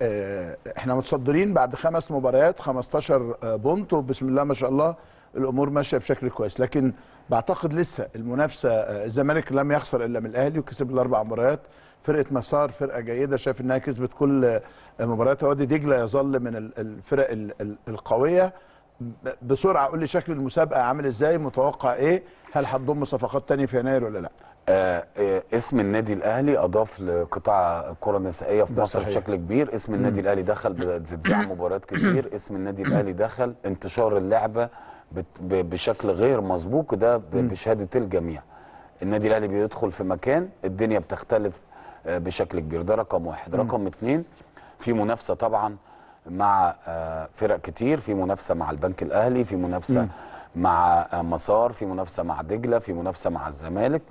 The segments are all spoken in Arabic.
آه، احنا متصدرين بعد خمس مباريات 15 آه، بونت وبسم الله ما شاء الله الامور ماشيه بشكل كويس لكن بعتقد لسه المنافسه آه، الزمالك لم يخسر الا من الاهلي وكسب الاربع مباريات فرقه مسار فرقه جيده شايف انها كسبت كل مبارياتها وادي دجله يظل من الفرق القويه بسرعه قول لي شكل المسابقه عامل ازاي متوقع ايه هل هتضم صفقات ثانيه في يناير ولا لا آه، آه، اسم النادي الاهلي اضاف لقطاع الكره النسائيه في مصر صحيح. بشكل كبير اسم النادي الاهلي دخل بتذيع مباريات كتير اسم النادي الاهلي دخل انتشار اللعبه بشكل غير مسبوق ده بشهاده الجميع النادي الاهلي بيدخل في مكان الدنيا بتختلف آه، بشكل كبير ده رقم واحد رقم اثنين في منافسه طبعا مع فرق كتير في منافسه مع البنك الاهلي في منافسه مع مسار في منافسه مع دجله في منافسه مع الزمالك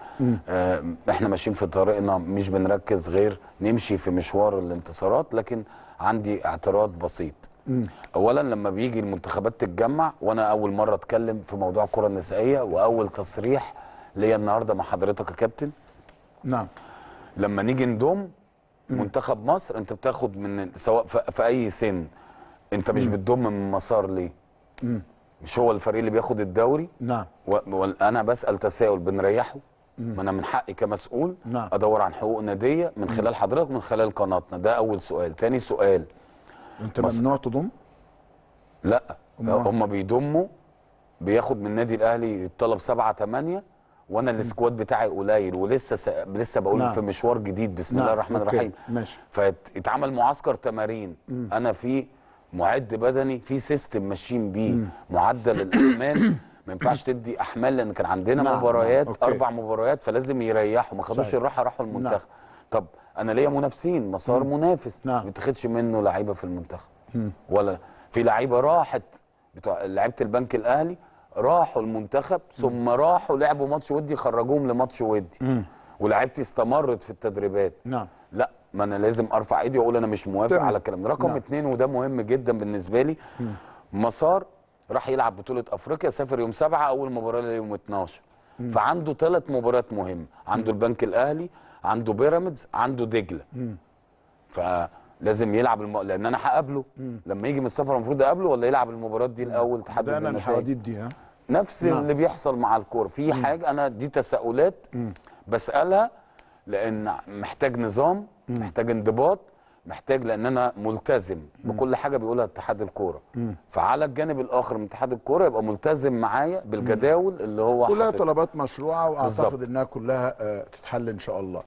آه احنا ماشيين في طريقنا مش بنركز غير نمشي في مشوار الانتصارات لكن عندي اعتراض بسيط مم. اولا لما بيجي المنتخبات تتجمع وانا اول مره اتكلم في موضوع الكره النسائيه واول تصريح ليا النهارده مع حضرتك يا كابتن نعم لما نيجي نضم منتخب مصر انت بتاخد من سواء في اي سن انت مش بتضم من مسار ليه مم. مش هو الفريق اللي بياخد الدوري نعم وانا بسال تساؤل بنريحه ما انا من حقي كمسؤول نعم. ادور عن حقوق ناديه من خلال حضرتك ومن خلال قناتنا ده اول سؤال ثاني سؤال انت مس... ممنوع تضم لا هم بيضموا بياخد من النادي الاهلي الطلب 7 8 وانا السكواد بتاعي قليل ولسه س... لسه بقول نعم. في مشوار جديد بسم نعم. الله الرحمن الرحيم ماشي فيتعمل معسكر تمارين مم. انا فيه معد بدني في سيستم ماشيين بيه معدل الاحمال ما ينفعش تدي احمال لان كان عندنا نعم, نعم. مباريات نعم. اربع مباريات فلازم يريحوا ما خدوش الراحه راحوا المنتخب نعم. طب انا ليا منافسين مسار منافس نعم. ما تاخدش منه لعيبه في المنتخب ولا في لعيبه راحت بتوع لعيبه البنك الاهلي راحوا المنتخب ثم راحوا لعبوا ماتش ودي خرجوهم لماتش ودي ولعيبتي استمرت في التدريبات نعم لا ما انا لازم ارفع ايدي واقول انا مش موافق طيب. على الكلام ده رقم نعم. اتنين وده مهم جدا بالنسبه لي م. مسار راح يلعب بطوله افريقيا سافر يوم سبعة اول مباراه يوم 12 م. فعنده ثلاث مباريات مهمه عنده م. البنك الاهلي عنده بيراميدز عنده دجله فلازم يلعب الم... لان انا هقابله لما يجي من السفر المفروض اقابله ولا يلعب المباريات دي الاول تحدد انا الحواديت دي ها نفس نعم. اللي بيحصل مع الكوره في حاجه انا دي تساؤلات بسالها لان محتاج نظام محتاج انضباط محتاج لان انا ملتزم بكل حاجه بيقولها اتحاد الكوره فعلى الجانب الاخر من اتحاد الكوره يبقى ملتزم معايا بالجداول اللي هو كلها طلبات مشروعه واعتقد بالزبط. انها كلها آه، تتحل ان شاء الله